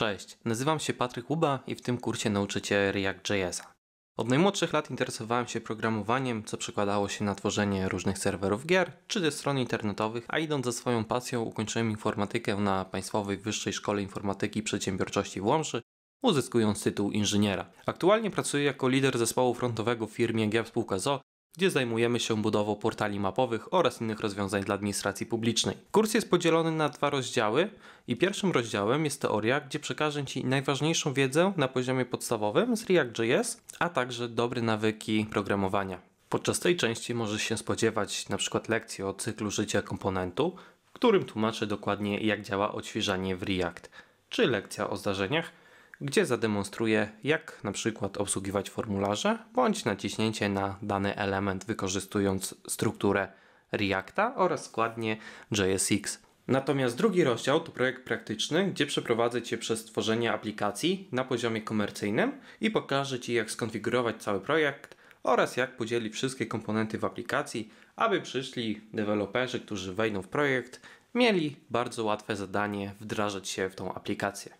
Cześć, nazywam się Patryk Łuba i w tym kursie nauczycie React.js'a. Od najmłodszych lat interesowałem się programowaniem, co przekładało się na tworzenie różnych serwerów gier czy stron internetowych, a idąc za swoją pasją ukończyłem informatykę na Państwowej Wyższej Szkole Informatyki i Przedsiębiorczości w Łomży, uzyskując tytuł inżyniera. Aktualnie pracuję jako lider zespołu frontowego w firmie GIA Spółka ZO, gdzie zajmujemy się budową portali mapowych oraz innych rozwiązań dla administracji publicznej. Kurs jest podzielony na dwa rozdziały i pierwszym rozdziałem jest teoria, gdzie przekażę Ci najważniejszą wiedzę na poziomie podstawowym z React.js, a także dobre nawyki programowania. Podczas tej części możesz się spodziewać np. lekcji o cyklu życia komponentu, w którym tłumaczę dokładnie jak działa odświeżanie w React, czy lekcja o zdarzeniach, gdzie zademonstruję, jak na przykład obsługiwać formularze bądź naciśnięcie na dany element wykorzystując strukturę Reacta oraz składnie JSX. Natomiast drugi rozdział to projekt praktyczny, gdzie przeprowadzę Cię przez tworzenie aplikacji na poziomie komercyjnym i pokażę Ci jak skonfigurować cały projekt oraz jak podzielić wszystkie komponenty w aplikacji, aby przyszli deweloperzy, którzy wejdą w projekt, mieli bardzo łatwe zadanie wdrażać się w tą aplikację.